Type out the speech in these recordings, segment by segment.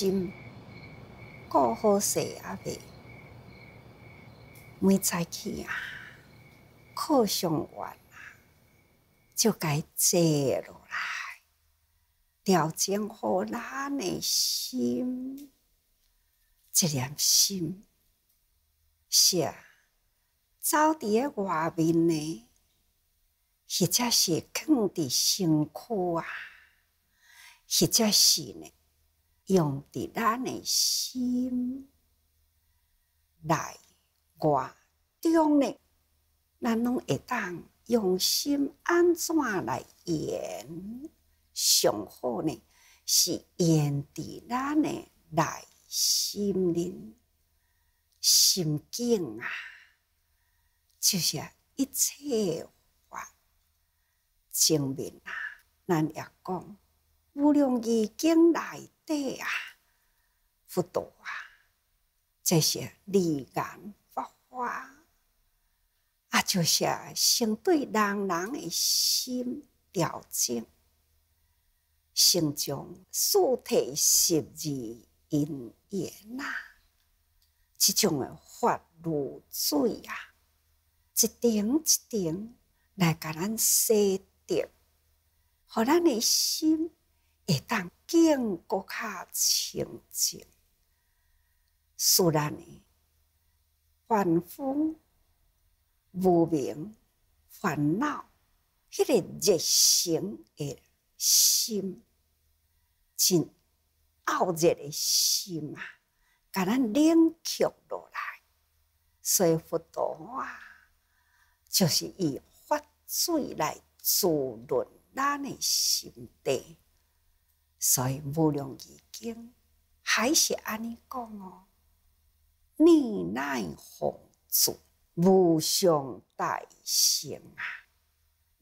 心过好势也袂，每早起啊，课上完啊，就该坐落来，调整好咱的心，这良心，是，啊，走伫个外面呢，实在是更的辛苦啊，实在是呢。用伫咱诶心、内外中呢，咱拢会当用心安怎来演？上好呢，是演伫咱诶内心里心境啊，就是一切法证明啊。咱也讲无量意经内。对呀，不多啊，这些力感法华，啊就是针对人人的心调整，成就四体十二因缘呐，这种的法如水啊，一滴一滴来给咱洗涤，好咱的心。会旦经过较清净，虽然呢，凡夫无明烦恼，迄个热诚的心，真傲热的心啊，甲咱冷却落来，所以佛陀啊，就是以法水来滋润咱个心地。所以无量义经还是安尼讲哦，逆难宏祖无上大圣啊，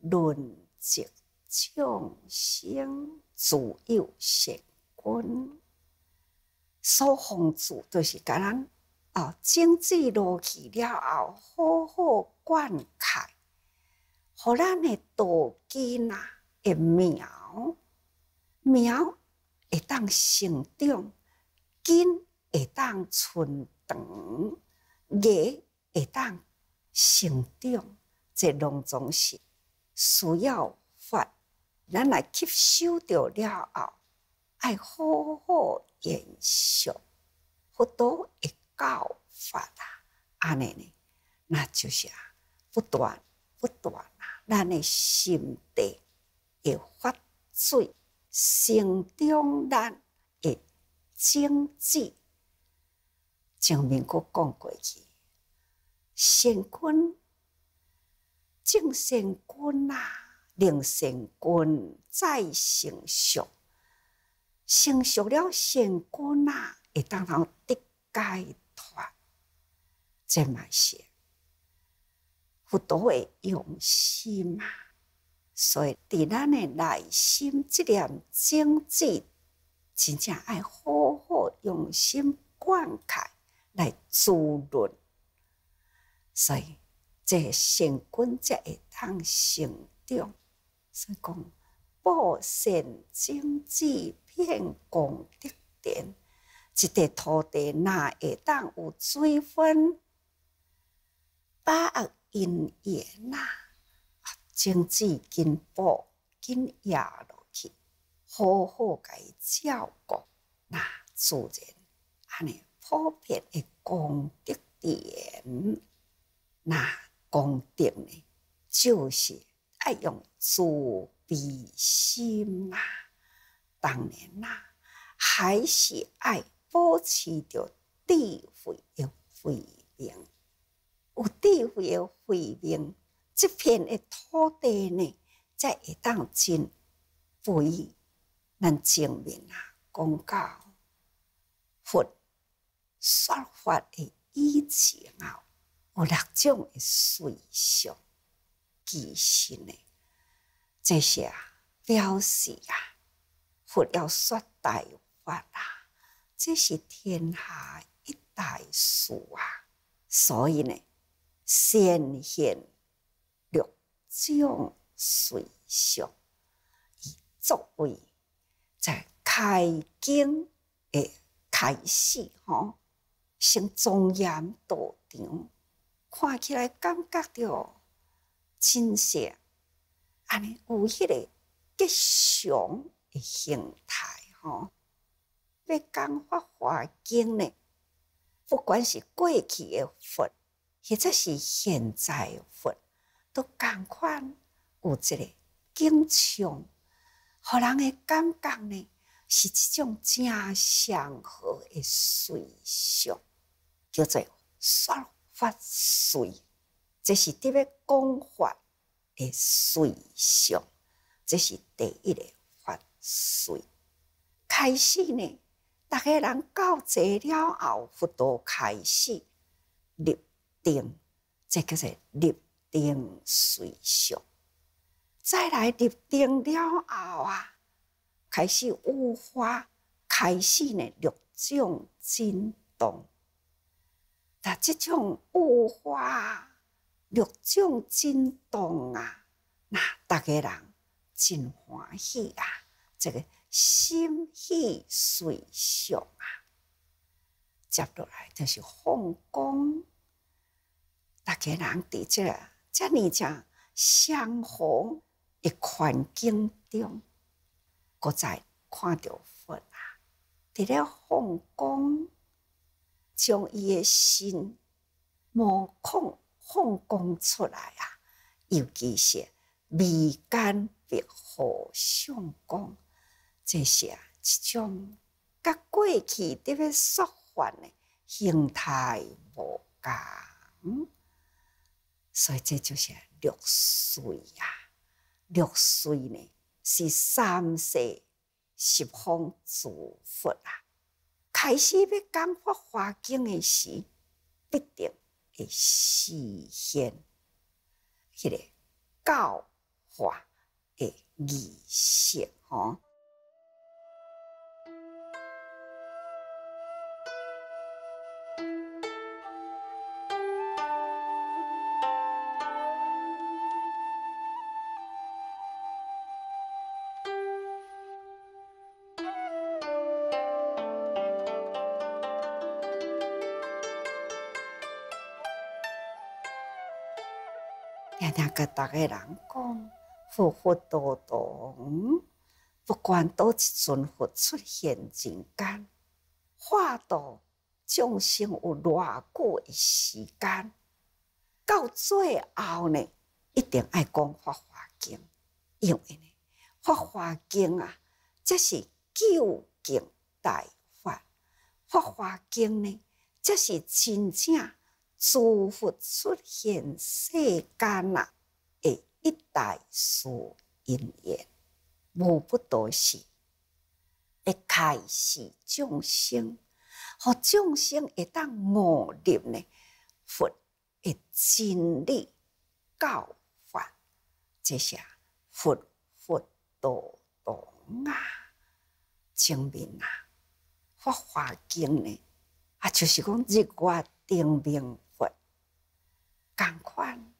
论及众生自有成观。所宏祖就是甲咱哦，经济落去了后，好好灌溉，互咱的稻基啊，的苗。苗会当成长，根会当存长，叶会当成长。这两种是需要法，咱来吸收到了后，爱好好延续，佛多会够发达。安尼呢，那就是不断、不断啊，咱的心地会发水。成中人的经济前面国讲过去，成军，正成军啊，令成军再成熟，成熟了成军啊，会当当得解脱，这嘛写，佛陀的用心啊。所以，伫咱的内心、即念精济，真正爱好好用心灌溉来滋润，所以这善根才会当成长。所以讲，布善经济骗功德田，一块土地若会当有水分，把握因缘呐。精济紧步，紧压落去，好好伊照顾那自然安尼普遍的功德点，那功德呢，就是爱用慈悲心啊。当然啦，还是爱保持着智慧的慧命，有智慧的慧命。这片的土地呢，会当真佛以咱证明啊，公告佛说法的以前有六种的随上其实呢。这些啊，表示啊，佛要说大法啊，这是天下一大事啊。所以呢，先现。这水随以作为在开经的开始，吼，向庄严道场，看起来感觉着真实，安尼有迄个吉祥的形态，吼。要讲法华经呢，不管是过去的佛，或者是现在佛。都共款有一个景象，互人诶感觉呢，是即种正祥和诶水相，叫做说法水。这是第一讲法诶水相，这是第一个法水。开始呢，大家人到这了后，佛多开始立定，即叫做立。定随俗。再来入定了后啊，开始雾化，开始呢六种震动。那这种雾化、六种震动啊，那大家人真欢喜啊，这个心喜随俗啊。接落来就是放空，大家人听着。在你讲相逢的环境中，搁再看到佛啊，伫咧放光，将伊的心毛孔放光出来啊。尤其是眉间别火相光，这些一种甲过去特别说法的形态无同。所以这就是六水呀，六水呢是三世十方诸佛啊，开始要讲法华经的时，必定会实现迄个教化的意式。吼。我两个，大家人讲，佛佛道道，不管倒一尊佛出现世间，花度众生有偌久的时间，到最后呢，一定爱讲《法华经》，因为呢，《法华经》啊，这是究竟大法，《法华经》呢，这是真正。诸佛出现世间啊，诶，一代数因缘，无不都是，诶，开始众生，互众生会当磨练呢，佛诶，真理教化，这些佛佛道懂啊，证明啊，《法华经》呢，啊，就是讲日月定明。同款，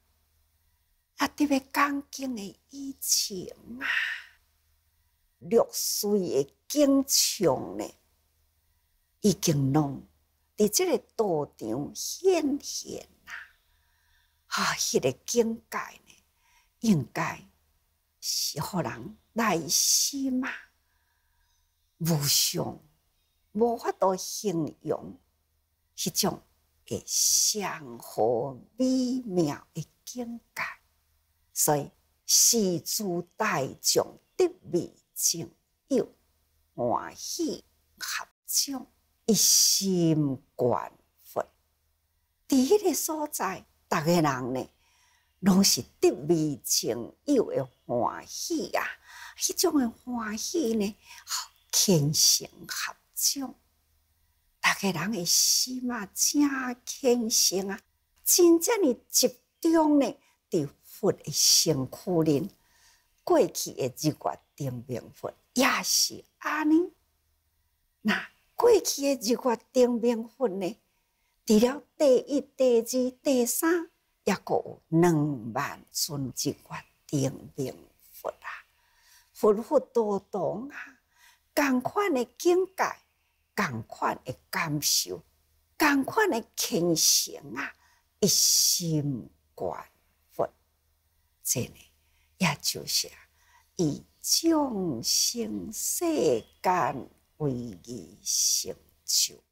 啊！特别当今的以前啊，六岁的景象呢，已经拢伫即个道场显现啦。啊，迄个境界呢，应该是互人耐心嘛，无想无法度形容，迄种。诶，相互美妙诶境界，所以世尊大众得味亲有欢喜合掌一心灌佛。第一个所在，大个人呢，拢是得味亲有诶欢喜啊，迄种嘅欢喜呢，和天成合掌。一个人的心啊，真虔诚啊，真正的集中呢，伫佛的身躯里。过去的日月定命佛也是安尼。那过去的日月定命佛呢，除了第一、第二、第三，也有两万尊这月定命佛啊，佛佛多多啊，赶款来境界。共款的感受，共款的虔诚啊，一心关佛，真呢也就是以众生世间为己成就。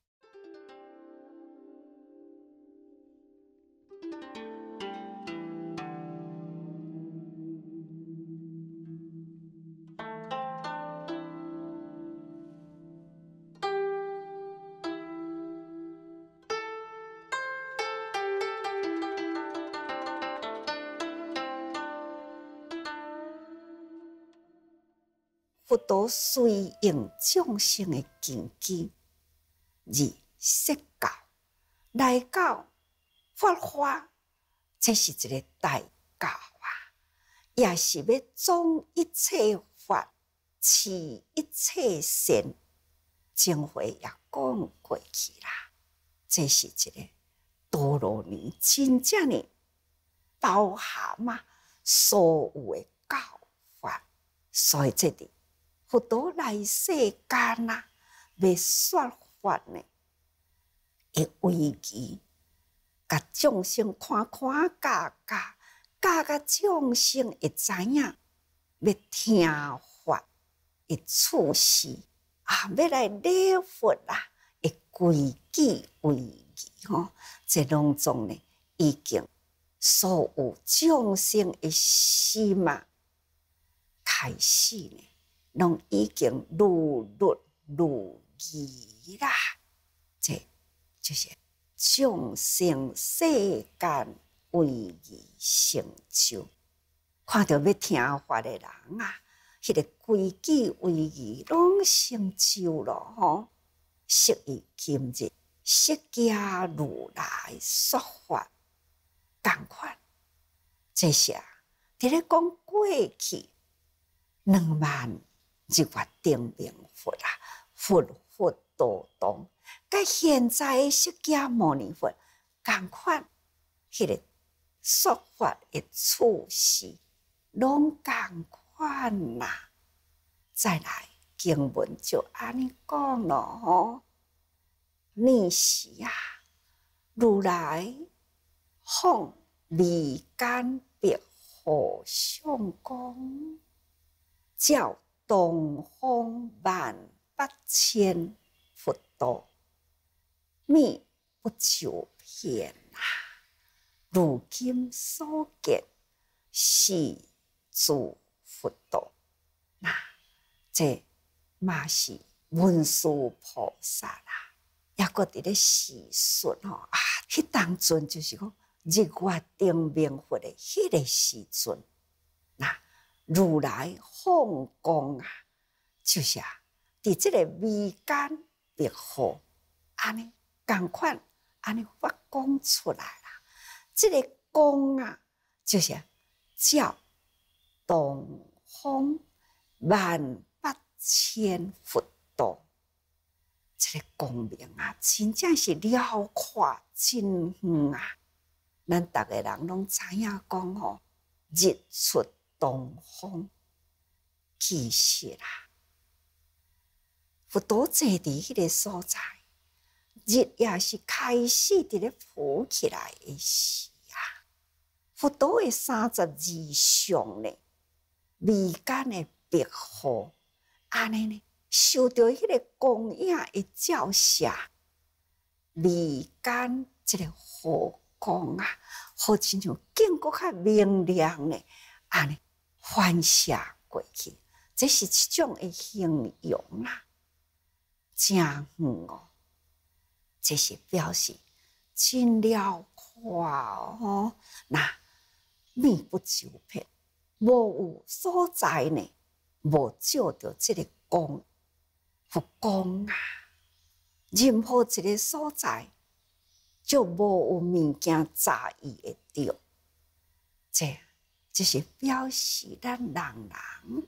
多随应众生的根基二说教，来教发化，这是一个代教啊，也是要装一切法，持一切善，经回也讲过去啦。这是一个多罗尼真正的包含嘛，所有的教法，所以这里。佛陀来世间啊，要说法呢，会危机，甲众生看看教教，教甲众生会知影，要听法，会处事啊！要来礼佛啦，会规矩、规矩吼，这当中呢，已经所有众生的心嘛开始呢。拢已经如律如意啦，这就是众生世间为伊成就。看到要听话的人啊，迄个规矩为伊拢成就咯吼，适宜今日释迦如来说法，同款。这些，伫咧讲过去两万。一月定明佛啊，佛佛道同，甲现在释迦牟尼佛共款，迄个说法诶处事拢共款啦。再来经文就安尼讲咯，念时啊，如来放离间别佛相公教。东方万八千佛陀，灭不求灭啊！如今所见是诸佛陀，那这嘛是文殊菩萨啦。搁伫咧时说吼啊，迄当阵就是讲日月定明佛的迄个时阵。如来放光啊！就是啊，伫这个眉间别火，安尼赶快安尼发光出来啦。这个光啊，就是啊、照东方万八千佛道。这个光明啊，真正是辽阔真远啊！咱大个人拢知影讲吼，日出。东方起势啦！佛陀坐伫迄个所在，日也是开始伫咧浮起来的时啊。佛陀的三十二相呢，眉间诶白毫，安尼呢，受着迄个光影的照射，眉间这个火光啊，好亲像更国较明亮诶。安尼。翻下过去，这是一种的形容啊，真远哦。这是表示，真了阔哦，那你不求偏，无有所在呢，无照到这个光，福光啊，任何一个所在，就无有物件在意的着，这。就是表示咱人人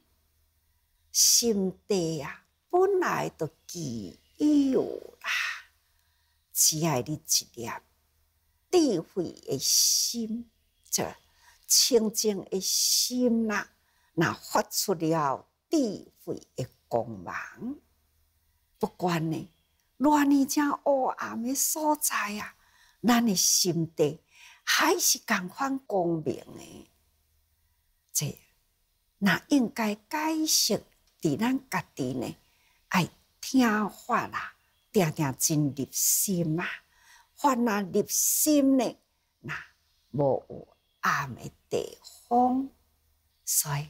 心地啊，本来就具有啦。只爱你一念智慧的心，这清净的心呐，那发出了智慧的光芒。不管呢，偌你将黑暗的所在啊，咱的心地还是共款光明的。那应该解释伫咱家己呢，爱听话啦，定定真入心啦，法那入心呢，那无有暗诶地方，所以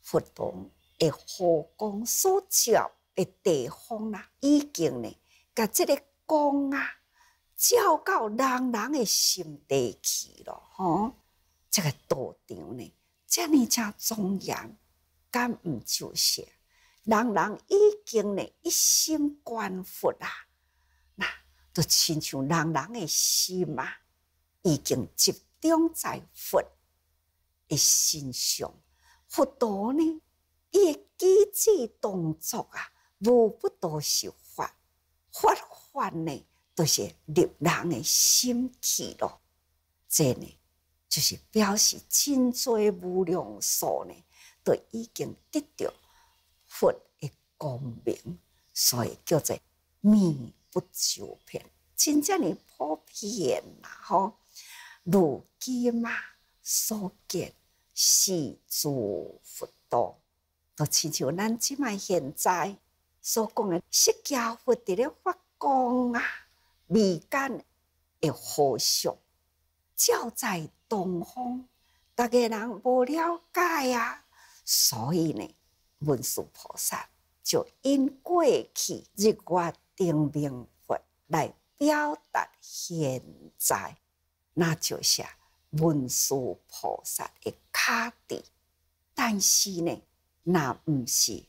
佛陀诶护光所照诶地方啦，已经呢，甲即个光啊，照到人人诶心底去咯，吼，这个道场呢。遮呢正庄严，敢毋就是人人已经呢一心观佛啦，那都亲像人人嘅心啊，已经集中在佛嘅身上。佛徒呢，伊一举止动作啊，无不都是法，法法呢，都是入人嘅心去咯。真呢。就是表示真侪无量数呢，都已经得着佛的光明，所以叫做面不皱皮，真正的普遍呐！吼，如今啊，所见悉诸佛道，就亲像咱即卖现在所讲的释迦佛伫咧发光啊，未间诶和尚。照在东方，大家人无了解啊，所以呢，文殊菩萨就因过去日月定定佛来表达现在，那就是文殊菩萨的卡地。但是呢，那不是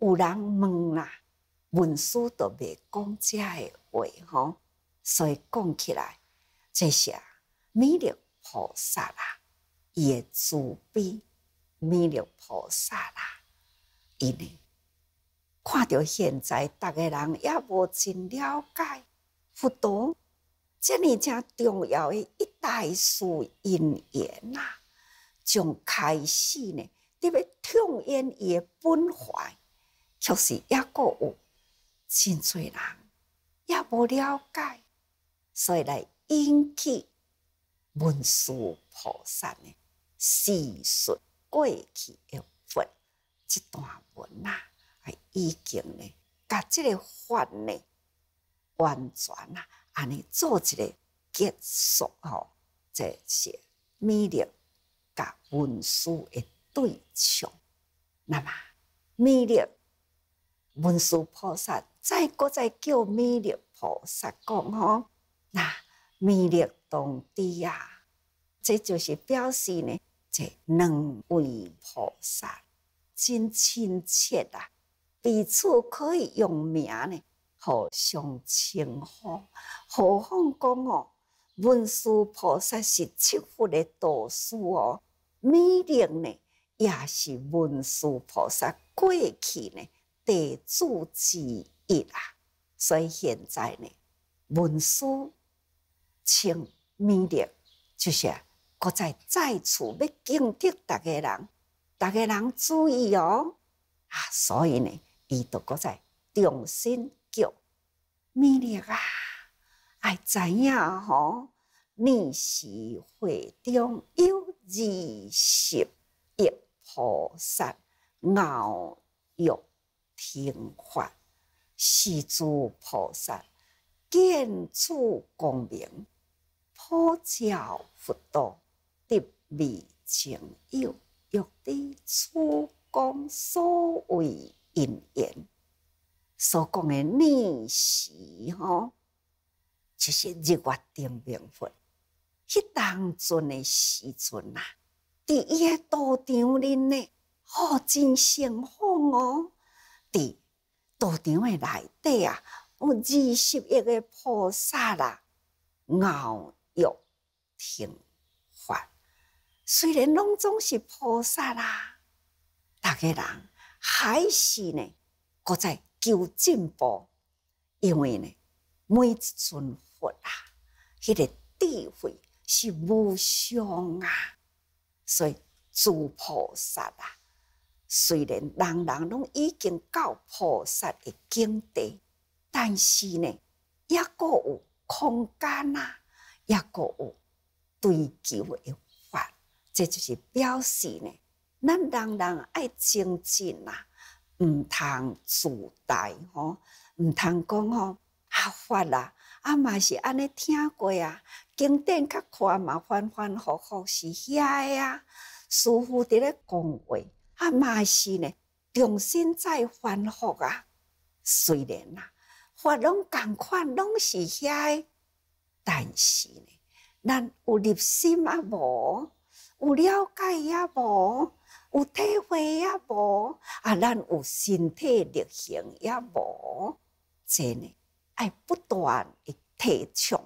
有人问啊，文殊都未讲遮的话吼，所以讲起来，即些。弥勒菩萨啦，伊的慈悲；弥勒菩萨啦，伊呢，看到现在，逐个人也无真了解，佛陀遮尔正重要的一大事因缘呐，从开始呢，你要痛演伊的本怀，确实也个有真侪人也无了解，所以来引起。文殊菩萨呢，是顺过去的佛这段文啊，已经呢，甲这个法呢，完全啊，安尼做一个结束吼，这是弥勒甲文殊的对象，那么弥勒文殊菩萨再再叫弥勒菩萨讲吼，那。弥勒同地啊，这就是表示呢，这两位菩萨真亲切啊，彼此可以用名呢互相称呼。何况讲哦，文殊菩萨是七佛的导师哦，弥勒呢也是文殊菩萨过去呢地主之一啊。所以现在呢，文殊。请弥勒，就是搁在再次要敬惕逐个人，逐个人注意哦。啊，所以呢，伊就搁在重新叫弥勒啊，爱知影吼，念时会中有二十一菩萨熬育听法。四诸菩萨见此光明。破照佛道，得弥情友，欲知此公所谓因缘，所讲的逆时吼，就是日月定明佛。迄当尊的时阵啊，伫一个道场里面，好真幸福哦。伫道场的内底啊，有二十亿个菩萨啦，熬。有听话。虽然拢总是菩萨啦，大家人还是呢，搁在求进步，因为呢，每一尊佛啊，迄个智慧是无相啊，所以诸菩萨啊，虽然人人拢已经到菩萨的境地，但是呢，也搁有空间啊。也各有追求的法，这就是表示呢，咱人人爱精进啦，毋通自大吼，毋通讲吼啊法啊，啊嘛是安尼听过啊，经典甲宽嘛反反复复是遐个啊，师傅伫咧讲话，啊嘛是呢，重新再反复啊，虽然啦，法拢共款，拢是遐个。但是呢，咱有入心啊无？有了解呀无？有体会呀无？啊，咱有身体力行呀无？真呢，爱不断的提倡，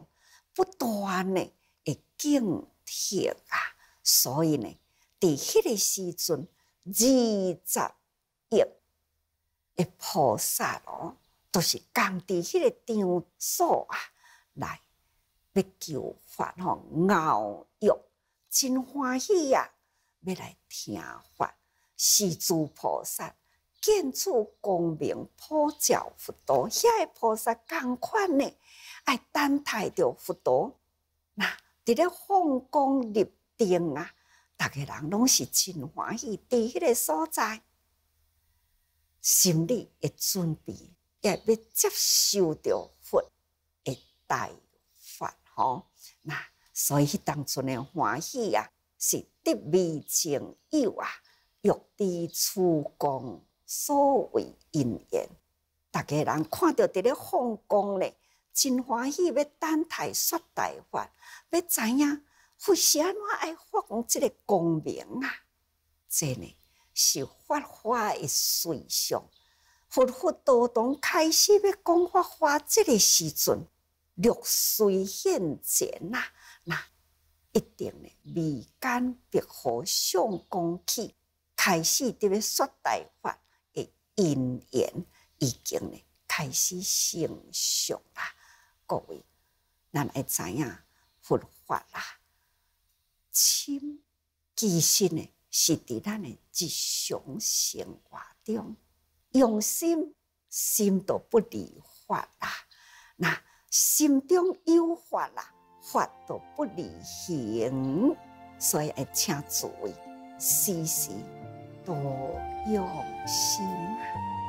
不断的诶警惕啊。所以呢，在迄个时阵，二十亿诶菩萨哦，都是共在迄个场所啊来。要求法吼，熬药真欢喜啊，要来听法，是诸菩萨见处光明，普照佛道，遐个菩萨同款呢，爱等待着佛道。呐，伫咧放光入定啊，大家人拢是真欢喜，伫迄个所在，心里会准备，也要接受着佛的待。那所以当初的欢喜啊，是得未曾有啊，欲知此功，所谓因缘。大家人看到伫咧放光咧，真欢喜要等台说大话，要知影，佛是安怎爱放即个光明啊？真诶是发花的水上，佛佛道堂开始要讲发花这个时阵。六岁现前呐，那一定的眉间白毫相公起，开始这个说大话的因缘已经呢开始成熟啦。各位，咱会知影佛法啦，心其实呢是伫咱的一常生活中，用心心都不离法啦，那。心中有法啊，法都不离行，所以请诸位时时多用心啊。